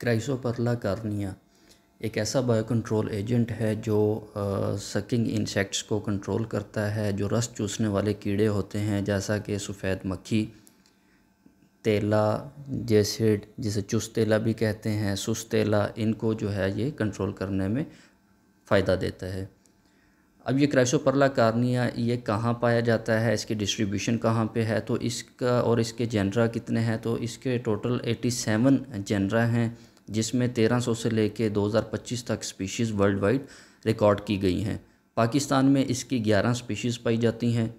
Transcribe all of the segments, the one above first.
Chrysoperla cornea एक ऐसा bio control agent है जो सकिंग इंसेक्ट्स को कंट्रोल करता है जो रस चूसने वाले कीड़े होते हैं जैसा कि सफ़ेद मक्खी तेला जेसिड जिसे चुस तेला भी कहते हैं सुस तेला इनको जो है ये कंट्रोल करने में फ़ायदा देता है अब ये क्राइसोपरला कार्निया ये कहाँ पाया जाता है इसकी डिस्ट्रीब्यूशन कहाँ पे है तो इसका और इसके जनरा कितने हैं तो इसके टोटल 87 जनरा हैं जिसमें 1300 से लेकर 2025 तक स्पीशीज़ वर्ल्ड वाइड रिकॉर्ड की गई हैं पाकिस्तान में इसकी 11 स्पीशीज़ पाई जाती हैं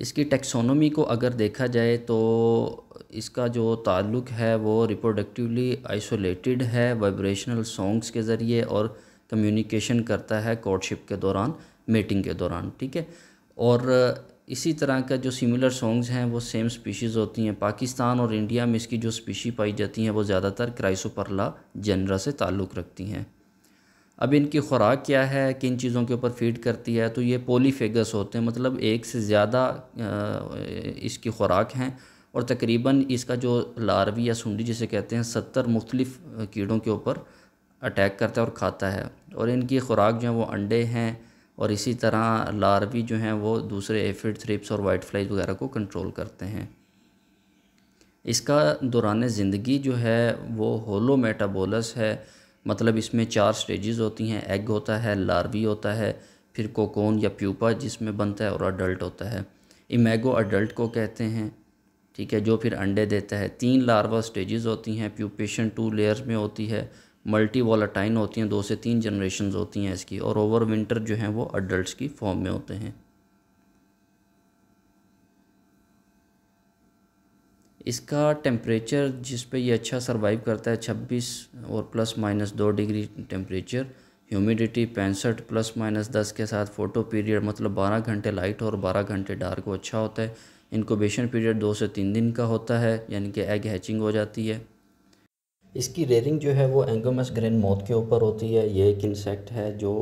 इसकी टेक्सोनोमी को अगर देखा जाए तो इसका जो ताल्लुक है वो रिप्रोडक्टिवली आइसोलेटेड है वाइब्रेशनल सॉन्ग्स के ज़रिए और कम्युनिकेशन करता है कोर्टशिप के दौरान मेटिंग के दौरान ठीक है और इसी तरह का जो सिमिलर सॉन्ग्स हैं वो सेम स्पीशीज़ होती हैं पाकिस्तान और इंडिया में इसकी जो स्पीशी पाई जाती हैं वो ज़्यादातर क्राइसोपरला जनरा से ताल्लुक़ रखती हैं अब इनकी खुराक क्या है किन चीज़ों के ऊपर फीड करती है तो ये पोलीफेगस होते हैं मतलब एक से ज़्यादा इसकी खुराक हैं और तकरीबन इसका जो लारवी या सुंडी जिसे कहते हैं सत्तर मुख्तलिफ़ कीड़ों के ऊपर अटैक करता है और खाता है और इनकी खुराक जो है वो अंडे हैं और इसी तरह लार्वी जो हैं वो दूसरे एफिड थ्रिप्स और वाइट फ्लाइज वगैरह को कंट्रोल करते हैं इसका दौरान ज़िंदगी जो है वो होलो मेटाबोलस है मतलब इसमें चार स्टेजेस होती हैं एग होता है लार्वी होता है फिर कोकोन या प्यूपा जिसमें बनता है और अडल्ट होता है इमेगो अडल्ट को कहते हैं ठीक है जो फिर अंडे देता है तीन लार्वा स्टेजेस होती हैं प्यूपेशन टू लेयर्स में होती है मल्टी वॉलाटाइन होती हैं दो से तीन जनरेशन होती हैं इसकी और ओवर विंटर जो हैं वो अडल्ट की फॉर्म में होते हैं इसका टेम्परेचर जिस पे ये अच्छा सरवाइव करता है 26 और प्लस माइनस दो डिग्री टेम्परेचर ह्यूमिडिटी पैंसठ प्लस माइनस दस के साथ फ़ोटो पीरियड मतलब बारह घंटे लाइट और बारह घंटे डार्क अच्छा होता है इनकोबेशन पीरियड दो से तीन दिन का होता है यानी कि एग हैचिंग हो जाती है इसकी रेयरिंग जो है वो एंगोमस ग्रेन मौत के ऊपर होती है ये एक इंसेक्ट है जो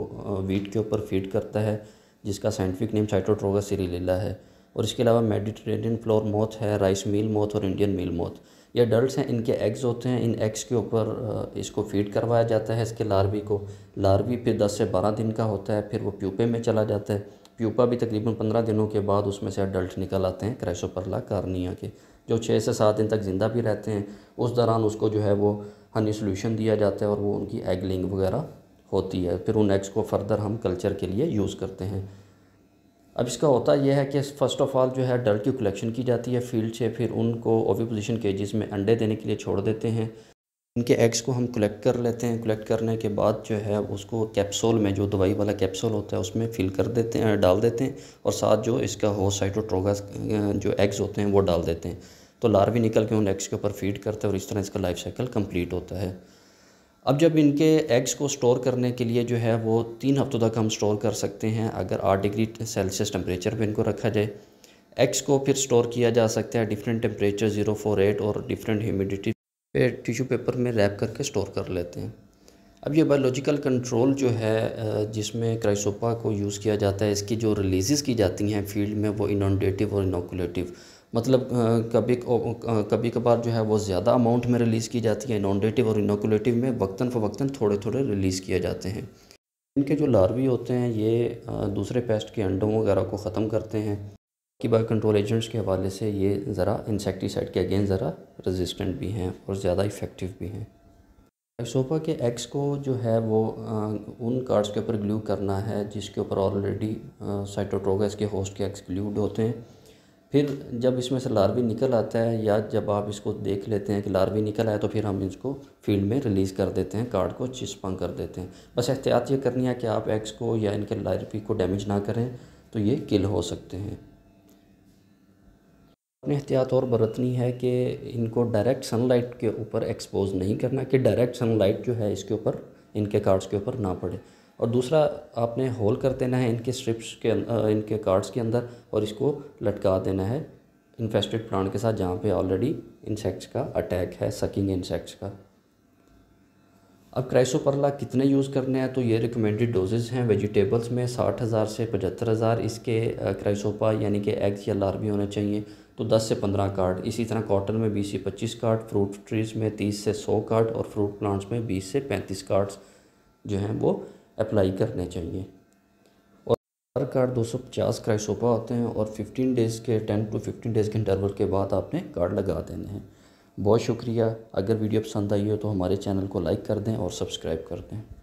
वीट के ऊपर फीड करता है जिसका साइंटिफिक नेम साइटोट्रोगा सीरीलीला है और इसके अलावा मेडिटेरेनियन फ्लोर मौत है राइस मील मौत और इंडियन मील मौत ये डल्ट हैं इनके एग्स होते हैं इन एग्स के ऊपर इसको फीड करवाया जाता है इसके लार्वी को लार्वी फिर 10 से 12 दिन का होता है फिर वो प्यूपे में चला जाता है प्यूपा भी तकरीबन 15 दिनों के बाद उसमें से अडल्ट निकल आते हैं क्रैशोपरला कारनिया के जो छः से सात दिन तक ज़िंदा भी रहते हैं उस दौरान उसको जो है वो हनी सोल्यूशन दिया जाता है और वो उनकी एगलिंग वगैरह होती है फिर उन एग्स को फर्दर हम कल्चर के लिए यूज़ करते हैं अब इसका होता यह है कि फ़र्स्ट ऑफ़ ऑल जो है डर की कलेक्शन की जाती है फील्ड से फिर उनको ओवी पोजिशन केजेस में अंडे देने के लिए छोड़ देते हैं इनके एग्स को हम कलेक्ट कर लेते हैं कलेक्ट करने के बाद जो है उसको कैप्सूल में जो दवाई वाला कैप्सूल होता है उसमें फिल कर देते हैं डाल देते हैं और साथ जो इसका हो साइटोट्रोगा जो एग्स होते हैं वो डाल देते हैं तो लार्वी निकल के उन एग्स के ऊपर फीड करते हैं और इस तरह इसका लाइफ साइकिल कम्प्लीट होता है अब जब इनके एग्स को स्टोर करने के लिए जो है वो तीन हफ्तों तक हम स्टोर कर सकते हैं अगर आठ डिग्री सेल्सियस टेम्परेचर पर इनको रखा जाए एग्स को फिर स्टोर किया जा सकता है different temperature zero four eight और डिफरेंट ह्यूमिडिटी पे टिशू पेपर में रैप करके स्टोर कर लेते हैं अब ये बायोलॉजिकल कंट्रोल जो है जिसमें क्राइसोपा को यूज़ किया जाता है इसकी जो रिलीज़ की जाती हैं फील्ड में वो इनोडेटिव और इनोकुलेटिव मतलब कभी कभी कभार जो है वो ज़्यादा अमाउंट में रिलीज़ की जाती है इनोडेटिव और इनोकुलेटिव में वक्ता फ़वक्ता थोड़े थोड़े रिलीज़ किए जाते हैं इनके जो लार्वी होते हैं ये दूसरे पेस्ट के अंडों वगैरह को ख़त्म करते हैं कि बायो कंट्रोल एजेंट्स के हवाले से ये ज़रा इंसेक्टीसाइड के अगेंस्ट ज़रा रेजिस्टेंट भी हैं और ज़्यादा इफ़ेक्टिव भी हैं सोफा के एक्स को जो है वो आ, उन कार्ड्स के ऊपर ग्लू करना है जिसके ऊपर ऑलरेडी साइटोट्रोगस के होस्ट के एक्स ग्लूड होते हैं फिर जब इसमें से लार्वी निकल आता है या जब आप इसको देख लेते हैं कि लार्वी निकल आया तो फिर हम इसको फील्ड में रिलीज़ कर देते हैं कार्ड को चिस्पंग कर देते हैं बस एहतियात ये करनी है कि आप एक्स को या इनके लार्वी को डैमेज ना करें तो ये किल हो सकते हैं अपने एहतियात और बरतनी है कि इनको डायरेक्ट सनलाइट के ऊपर एक्सपोज नहीं करना कि डायरेक्ट सनलाइट जो है इसके ऊपर इनके कार्ड्स के ऊपर ना पड़े और दूसरा आपने होल कर देना है इनके स्ट्रिप्स के अं-, इनके कार्ड्स के अंदर और इसको लटका देना है इन्फेस्टेड प्लांट के साथ जहाँ पे ऑलरेडी इंसेक्ट्स का अटैक है सकिंग इंसेक्ट्स का अब क्राइसोपरला कितने यूज़ करने हैं तो ये रिकमेंडेड डोजेज़ हैं वेजिटेबल्स में साठ हज़ार से पचहत्तर हज़ार इसके क्राइसोपा यानी कि एग्स या लार्वी होने चाहिए तो 10 से 15 कार्ड इसी तरह कॉटन में 20 से 25 कार्ड फ्रूट ट्रीज़ में 30 से 100 कार्ड और फ्रूट प्लांट्स में 20 से 35 कार्ड्स जो हैं वो अप्लाई करने चाहिए और हर कार्ड 250 क्राइसोपा होते हैं और 15 डेज़ के 10 टू 15 डेज़ के इंटरवल के बाद आपने कार्ड लगा देने हैं बहुत शुक्रिया अगर वीडियो पसंद आई हो तो हमारे चैनल को लाइक कर दें और सब्सक्राइब कर दें